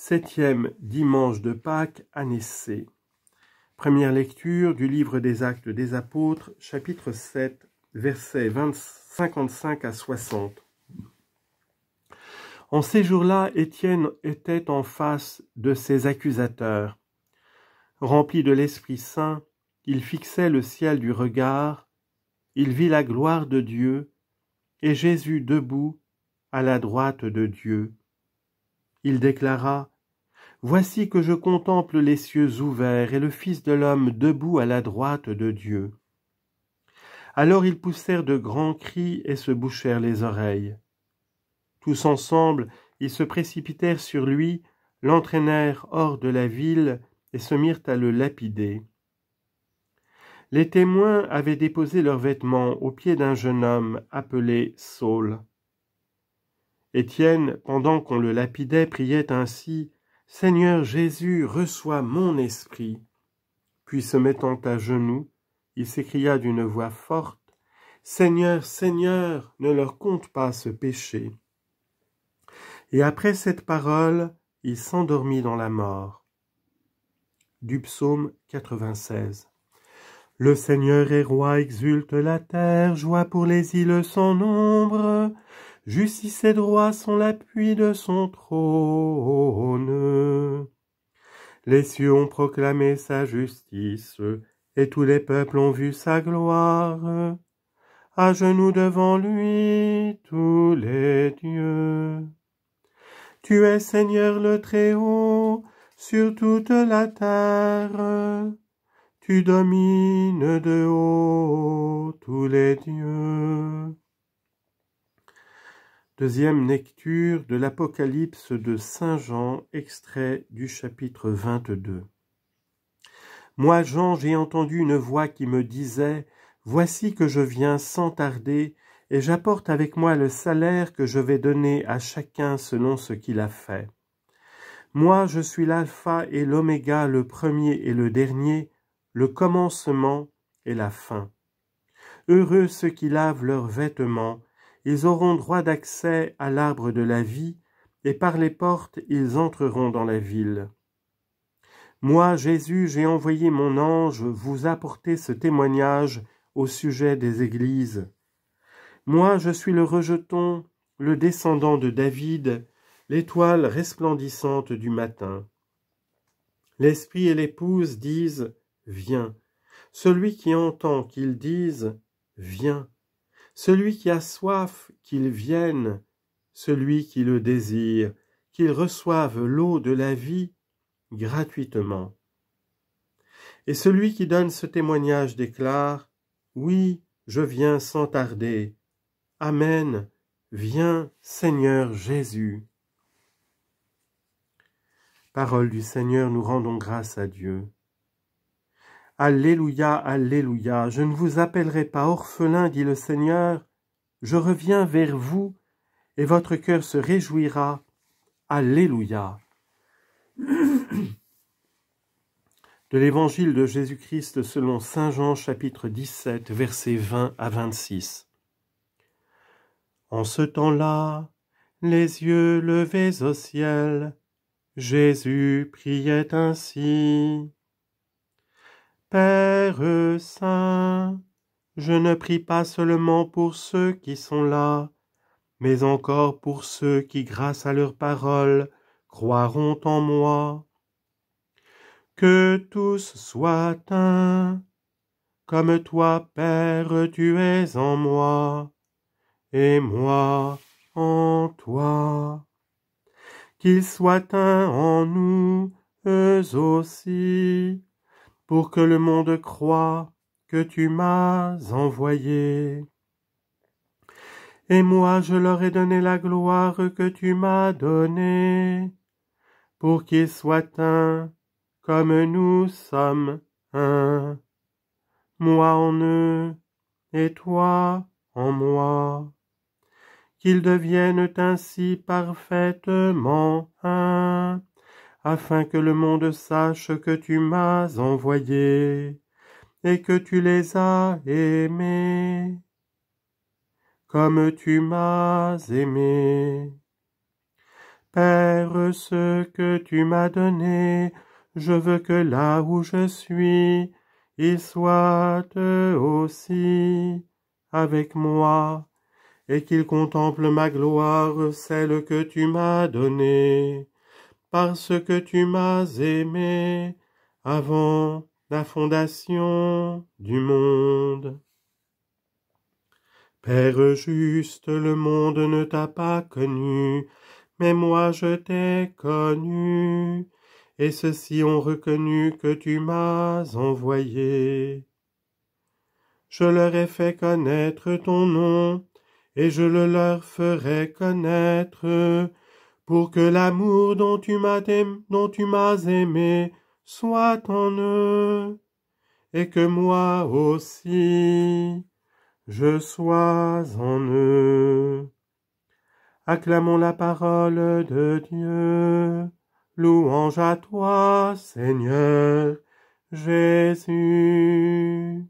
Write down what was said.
Septième dimanche de Pâques, année C. Première lecture du livre des Actes des Apôtres, chapitre 7, versets 55 à 60. En ces jours-là, Étienne était en face de ses accusateurs. Rempli de l'Esprit Saint, il fixait le ciel du regard, il vit la gloire de Dieu, et Jésus debout à la droite de Dieu il déclara Voici que je contemple les cieux ouverts et le Fils de l'homme debout à la droite de Dieu. Alors ils poussèrent de grands cris et se bouchèrent les oreilles. Tous ensemble, ils se précipitèrent sur lui, l'entraînèrent hors de la ville et se mirent à le lapider. Les témoins avaient déposé leurs vêtements aux pieds d'un jeune homme appelé Saul. Étienne, pendant qu'on le lapidait, priait ainsi Seigneur Jésus, reçois mon esprit. Puis se mettant à genoux, il s'écria d'une voix forte Seigneur, Seigneur, ne leur compte pas ce péché. Et après cette parole, il s'endormit dans la mort. Du psaume 96. Le Seigneur est roi, exulte la terre, joie pour les îles sans nombre. Justice et droit sont l'appui de son trône. Les cieux ont proclamé sa justice, et tous les peuples ont vu sa gloire. À genoux devant lui, tous les dieux. Tu es Seigneur le Très-Haut, sur toute la terre. Tu domines de haut tous les dieux. Deuxième lecture de l'Apocalypse de Saint Jean, extrait du chapitre 22. Moi, Jean, j'ai entendu une voix qui me disait Voici que je viens sans tarder, et j'apporte avec moi le salaire que je vais donner à chacun selon ce qu'il a fait. Moi, je suis l'alpha et l'oméga, le premier et le dernier, le commencement et la fin. Heureux ceux qui lavent leurs vêtements, ils auront droit d'accès à l'arbre de la vie, et par les portes ils entreront dans la ville. Moi, Jésus, j'ai envoyé mon ange vous apporter ce témoignage au sujet des églises. Moi, je suis le rejeton, le descendant de David, l'étoile resplendissante du matin. L'esprit et l'épouse disent Viens. Celui qui entend qu'ils disent Viens. Celui qui a soif, qu'il vienne, celui qui le désire, qu'il reçoive l'eau de la vie gratuitement. Et celui qui donne ce témoignage déclare, Oui, je viens sans tarder. Amen, viens Seigneur Jésus. Parole du Seigneur, nous rendons grâce à Dieu. Alléluia, Alléluia, je ne vous appellerai pas orphelin, dit le Seigneur, je reviens vers vous, et votre cœur se réjouira. Alléluia. De l'évangile de Jésus-Christ selon Saint Jean chapitre 17 versets 20 à 26. En ce temps-là, les yeux levés au ciel, Jésus priait ainsi saint, je ne prie pas seulement pour ceux qui sont là, mais encore pour ceux qui, grâce à leurs paroles, croiront en moi. Que tous soient un, comme toi, Père, tu es en moi, et moi en toi. Qu'ils soient un en nous, eux aussi, pour que le monde croie que tu m'as envoyé. Et moi je leur ai donné la gloire que tu m'as donnée, pour qu'ils soient un, comme nous sommes un, moi en eux, et toi en moi, qu'ils deviennent ainsi parfaitement un, afin que le monde sache que tu m'as envoyé et que tu les as aimés comme tu m'as aimé. Père, ce que tu m'as donné, je veux que là où je suis, il soit aussi avec moi, et qu'il contemple ma gloire, celle que tu m'as donnée, parce que tu m'as aimé avant la fondation du monde. Père juste, le monde ne t'a pas connu, mais moi je t'ai connu, et ceux-ci ont reconnu que tu m'as envoyé. Je leur ai fait connaître ton nom, et je le leur ferai connaître, pour que l'amour dont tu m'as aimé, soit en eux, et que moi aussi je sois en eux. Acclamons la parole de Dieu, louange à toi Seigneur Jésus.